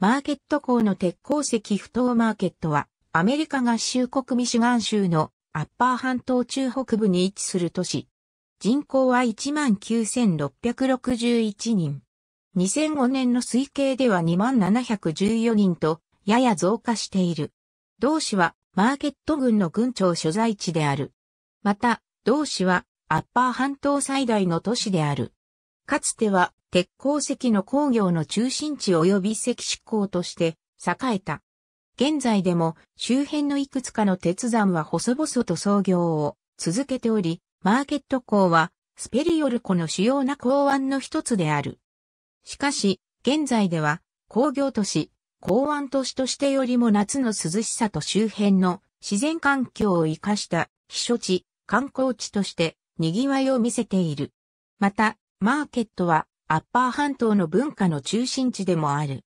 マーケット港の鉄鉱石不当マーケットは、アメリカ合衆国ミシガン州のアッパー半島中北部に位置する都市。人口は19,661人。2005年の推計では2714人と、やや増加している。同市は、マーケット郡の郡庁所在地である。また、同市は、アッパー半島最大の都市である。かつては、鉄鉱石の工業の中心地及び石漆工として栄えた。現在でも周辺のいくつかの鉄山は細々と創業を続けており、マーケット港はスペリオル湖の主要な港湾の一つである。しかし、現在では工業都市、港湾都市としてよりも夏の涼しさと周辺の自然環境を生かした避暑地、観光地として賑わいを見せている。また、マーケットはアッパー半島の文化の中心地でもある。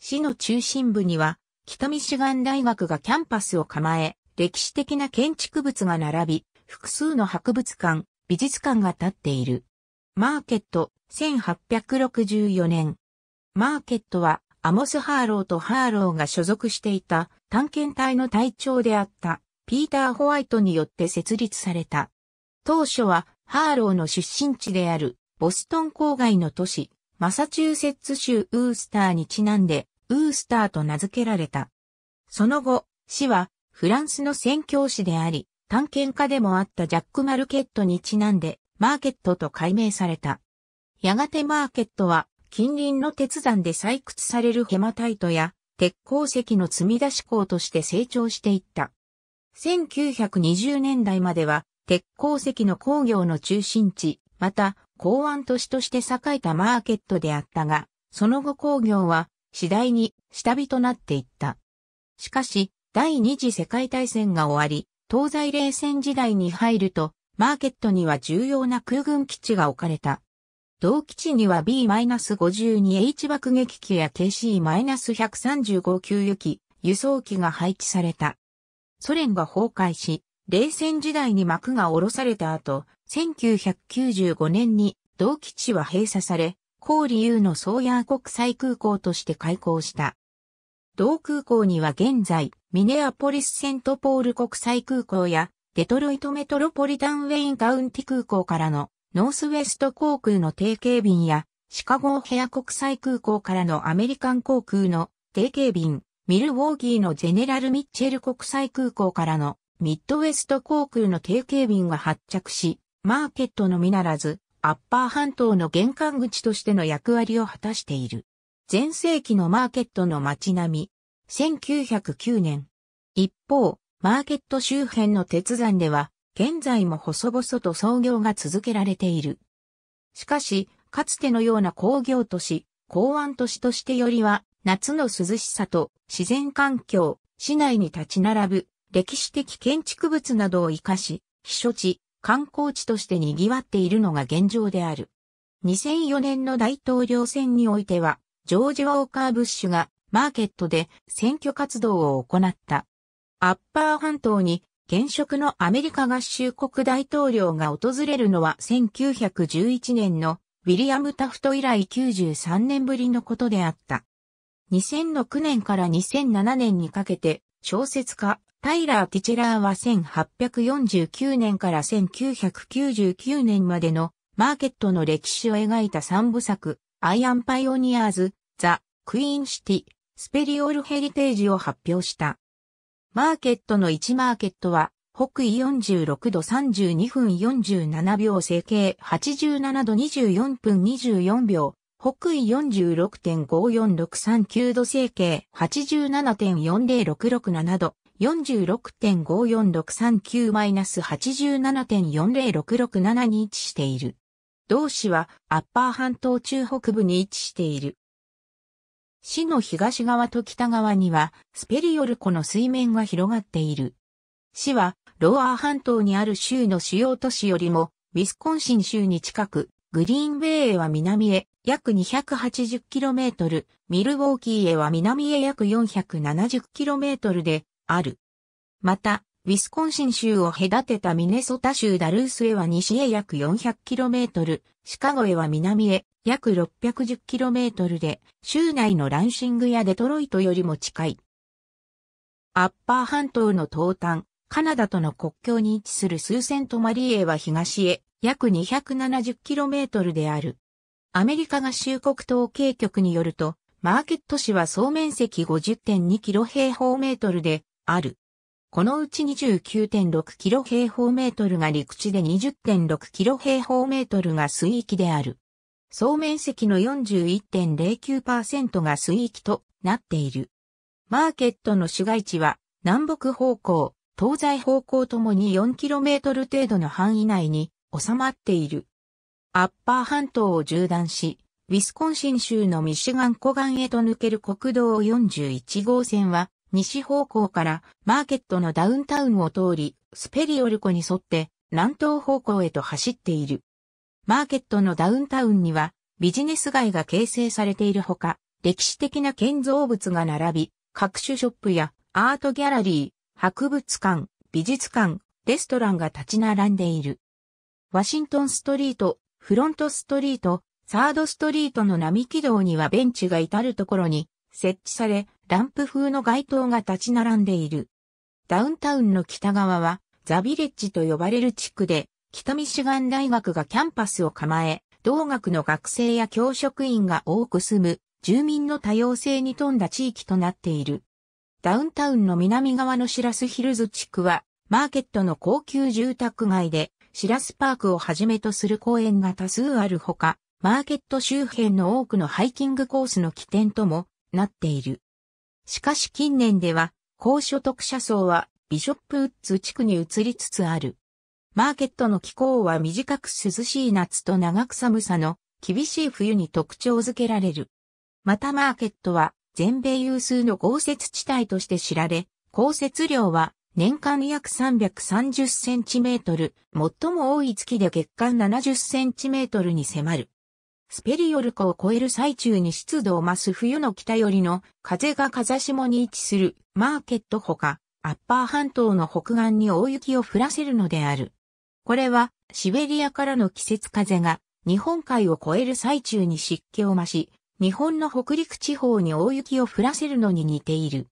市の中心部には、北ミシガン大学がキャンパスを構え、歴史的な建築物が並び、複数の博物館、美術館が建っている。マーケット、1864年。マーケットは、アモス・ハーローとハーローが所属していた探検隊の隊長であった、ピーター・ホワイトによって設立された。当初は、ハーローの出身地であるボストン郊外の都市、マサチューセッツ州ウースターにちなんで、ウースターと名付けられた。その後、市は、フランスの宣教師であり、探検家でもあったジャック・マルケットにちなんで、マーケットと改名された。やがてマーケットは、近隣の鉄山で採掘されるヘマタイトや、鉄鉱石の積み出し港として成長していった。1920年代までは、鉄鉱石の工業の中心地、また、港湾都市として栄えたマーケットであったが、その後工業は次第に下火となっていった。しかし、第二次世界大戦が終わり、東西冷戦時代に入ると、マーケットには重要な空軍基地が置かれた。同基地には B-52H 爆撃機や KC-135 給油機、輸送機が配置された。ソ連が崩壊し、冷戦時代に幕が下ろされた後、1995年に同基地は閉鎖され、高理由のソーヤー国際空港として開港した。同空港には現在、ミネアポリスセントポール国際空港や、デトロイトメトロポリタンウェインカウンティ空港からのノースウェスト航空の定型便や、シカゴヘア国際空港からのアメリカン航空の定型便、ミルウォーギーのゼネラル・ミッチェル国際空港からのミッドウェスト航空の定型便が発着し、マーケットのみならず、アッパー半島の玄関口としての役割を果たしている。前世紀のマーケットの街並み、1909年。一方、マーケット周辺の鉄山では、現在も細々と創業が続けられている。しかし、かつてのような工業都市、港湾都市としてよりは、夏の涼しさと自然環境、市内に立ち並ぶ歴史的建築物などを活かし、避暑地、観光地として賑わっているのが現状である。2004年の大統領選においては、ジョージ・ウォーカー・ブッシュがマーケットで選挙活動を行った。アッパー半島に現職のアメリカ合衆国大統領が訪れるのは1911年のウィリアム・タフト以来93年ぶりのことであった。2006年から2007年にかけて小説家、タイラー・ティチェラーは1849年から1999年までのマーケットの歴史を描いた三部作、アイアン・パイオニアーズ、ザ・クイーン・シティ、スペリオール・ヘリテージを発表した。マーケットの1マーケットは、北緯46度32分47秒整形87度24分24秒、北緯46.54639度整形87.40667度、46.54639-87.40667に位置している。同市はアッパー半島中北部に位置している。市の東側と北側にはスペリオル湖の水面が広がっている。市はローアー半島にある州の主要都市よりもウィスコンシン州に近く、グリーンベイへは南へ約 280km、ミルウォーキーへは南へ約 470km である。また、ウィスコンシン州を隔てたミネソタ州ダルースへは西へ約 400km、シカゴへは南へ約 610km で、州内のランシングやデトロイトよりも近い。アッパー半島の東端、カナダとの国境に位置するスーセントマリーへは東へ約 270km である。アメリカ合衆国統計局によると、マーケット市は総面積50.2キロ平方メートルで、ある。このうち29.6キロ平方メートルが陸地で20.6キロ平方メートルが水域である。総面積の41.09%が水域となっている。マーケットの市街地は南北方向、東西方向ともに 4km 程度の範囲内に収まっている。アッパー半島を縦断し、ウィスコンシン州のミシガン湖岸へと抜ける国道41号線は西方向からマーケットのダウンタウンを通り、スペリオル湖に沿って南東方向へと走っている。マーケットのダウンタウンにはビジネス街が形成されているほか、歴史的な建造物が並び、各種ショップやアートギャラリー、博物館、美術館、レストランが立ち並んでいる。ワシントンストリート、フロントストリート、サードストリートの並木道にはベンチが至るところに設置され、ランプ風の街灯が立ち並んでいる。ダウンタウンの北側はザビレッジと呼ばれる地区で、北ミシガン大学がキャンパスを構え、同学の学生や教職員が多く住む、住民の多様性に富んだ地域となっている。ダウンタウンの南側のシラスヒルズ地区は、マーケットの高級住宅街で、シラスパークをはじめとする公園が多数あるほか、マーケット周辺の多くのハイキングコースの起点ともなっている。しかし近年では、高所得者層はビショップウッズ地区に移りつつある。マーケットの気候は短く涼しい夏と長く寒さの厳しい冬に特徴づけられる。またマーケットは全米有数の豪雪地帯として知られ、降雪量は年間約330センチメートル、最も多い月で月間70センチメートルに迫る。スペリオル湖を越える最中に湿度を増す冬の北寄りの風が風下に位置するマーケットほか、アッパー半島の北岸に大雪を降らせるのである。これはシベリアからの季節風が日本海を越える最中に湿気を増し、日本の北陸地方に大雪を降らせるのに似ている。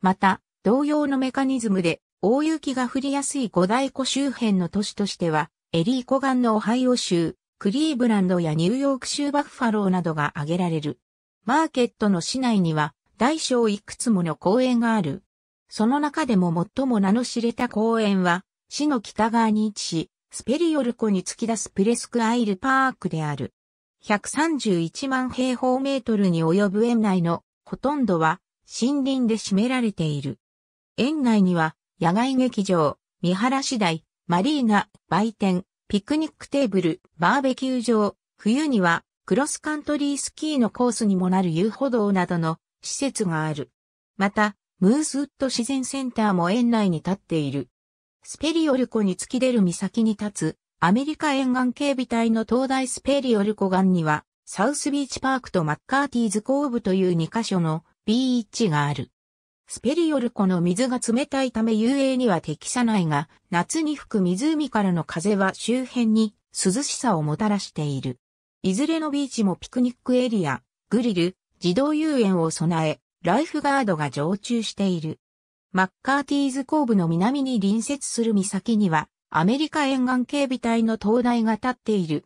また、同様のメカニズムで大雪が降りやすい五大湖周辺の都市としては、エリー湖岸のオハイオ州、クリーブランドやニューヨーク州バッファローなどが挙げられる。マーケットの市内には大小いくつもの公園がある。その中でも最も名の知れた公園は、市の北側に位置し、スペリオル湖に突き出すプレスクアイルパークである。131万平方メートルに及ぶ園内のほとんどは森林で占められている。園内には野外劇場、見晴らし台、マリーナ、売店、ピクニックテーブル、バーベキュー場、冬にはクロスカントリースキーのコースにもなる遊歩道などの施設がある。また、ムースウッド自然センターも園内に立っている。スペリオル湖に突き出る岬に立つ、アメリカ沿岸警備隊の東大スペリオル湖岸には、サウスビーチパークとマッカーティーズコーブという2カ所のビーチがある。スペリオル湖の水が冷たいため遊泳には適さないが、夏に吹く湖からの風は周辺に涼しさをもたらしている。いずれのビーチもピクニックエリア、グリル、自動遊園を備え、ライフガードが常駐している。マッカーティーズ後部の南に隣接する岬には、アメリカ沿岸警備隊の灯台が立っている。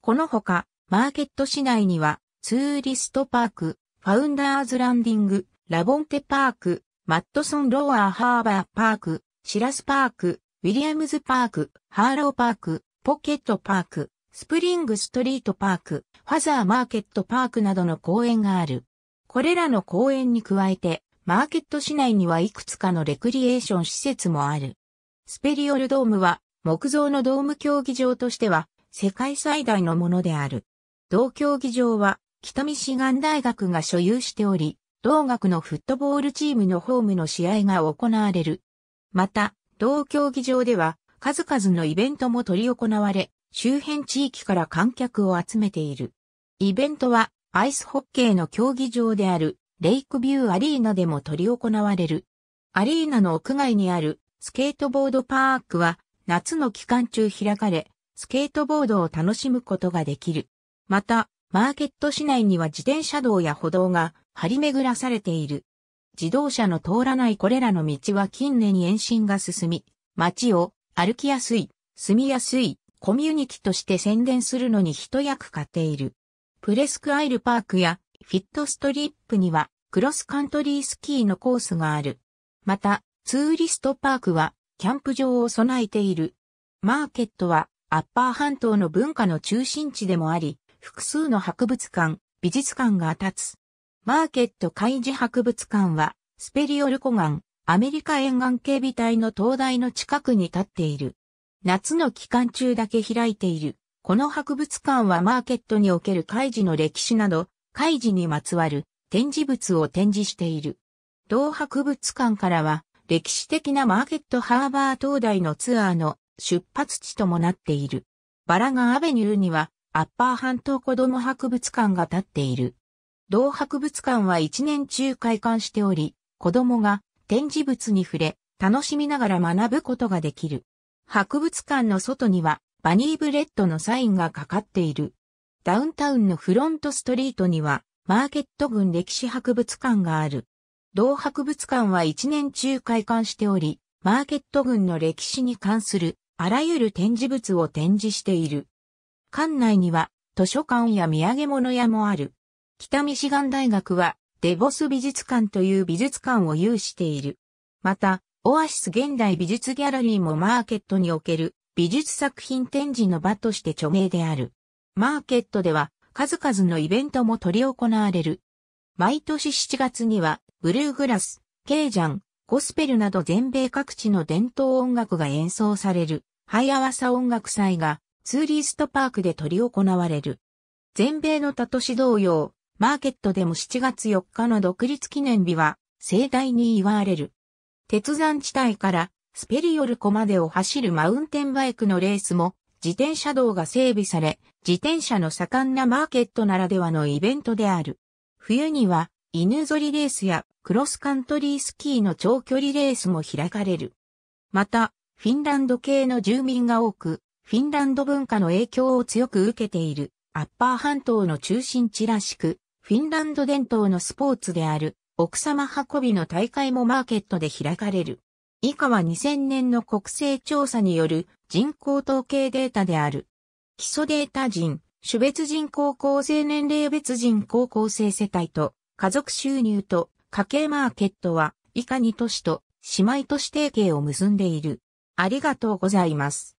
このほか、マーケット市内には、ツーリストパーク、ファウンダーズランディング、ラボンテパーク、マットソン・ローー・ハーバー・パーク、シラス・パーク、ウィリアムズ・パーク、ハーロー・パーク、ポケット・パーク、スプリング・ストリート・パーク、ファザー・マーケット・パークなどの公園がある。これらの公園に加えて、マーケット市内にはいくつかのレクリエーション施設もある。スペリオルドームは、木造のドーム競技場としては、世界最大のものである。同競技場は、北ミシガン大学が所有しており、同学のフットボールチームのホームの試合が行われる。また、同競技場では数々のイベントも取り行われ、周辺地域から観客を集めている。イベントはアイスホッケーの競技場であるレイクビューアリーナでも取り行われる。アリーナの屋外にあるスケートボードパークは夏の期間中開かれ、スケートボードを楽しむことができる。また、マーケット市内には自転車道や歩道が張り巡らされている。自動車の通らないこれらの道は近年延伸が進み、街を歩きやすい、住みやすい、コミュニティとして宣伝するのに一役買っている。プレスクアイルパークやフィットストリップにはクロスカントリースキーのコースがある。また、ツーリストパークはキャンプ場を備えている。マーケットはアッパー半島の文化の中心地でもあり、複数の博物館、美術館が立つ。マーケット海事博物館は、スペリオル湖岸、アメリカ沿岸警備隊の灯台の近くに立っている。夏の期間中だけ開いている。この博物館はマーケットにおける海事の歴史など、海事にまつわる展示物を展示している。同博物館からは、歴史的なマーケットハーバー灯台のツアーの出発地ともなっている。バラガンアベニューには、アッパー半島子ども博物館が立っている。同博物館は一年中開館しており、子供が展示物に触れ、楽しみながら学ぶことができる。博物館の外にはバニーブレッドのサインがかかっている。ダウンタウンのフロントストリートにはマーケット群歴史博物館がある。同博物館は一年中開館しており、マーケット群の歴史に関するあらゆる展示物を展示している。館内には図書館や土産物屋もある。北ミシガン大学は、デボス美術館という美術館を有している。また、オアシス現代美術ギャラリーもマーケットにおける美術作品展示の場として著名である。マーケットでは数々のイベントも取り行われる。毎年7月には、ブルーグラス、ケージャン、ゴスペルなど全米各地の伝統音楽が演奏される、ハイアワサ音楽祭がツーリストパークで取り行われる。全米の他都市同様、マーケットでも7月4日の独立記念日は盛大に祝われる。鉄山地帯からスペリオル湖までを走るマウンテンバイクのレースも自転車道が整備され、自転車の盛んなマーケットならではのイベントである。冬には犬ぞりレースやクロスカントリースキーの長距離レースも開かれる。また、フィンランド系の住民が多く、フィンランド文化の影響を強く受けているアッパー半島の中心地らしく、フィンランド伝統のスポーツである、奥様運びの大会もマーケットで開かれる。以下は2000年の国勢調査による人口統計データである。基礎データ人、種別人口構成年齢別人口構成世帯と、家族収入と、家計マーケットは、以下に都市と、姉妹都市提携を結んでいる。ありがとうございます。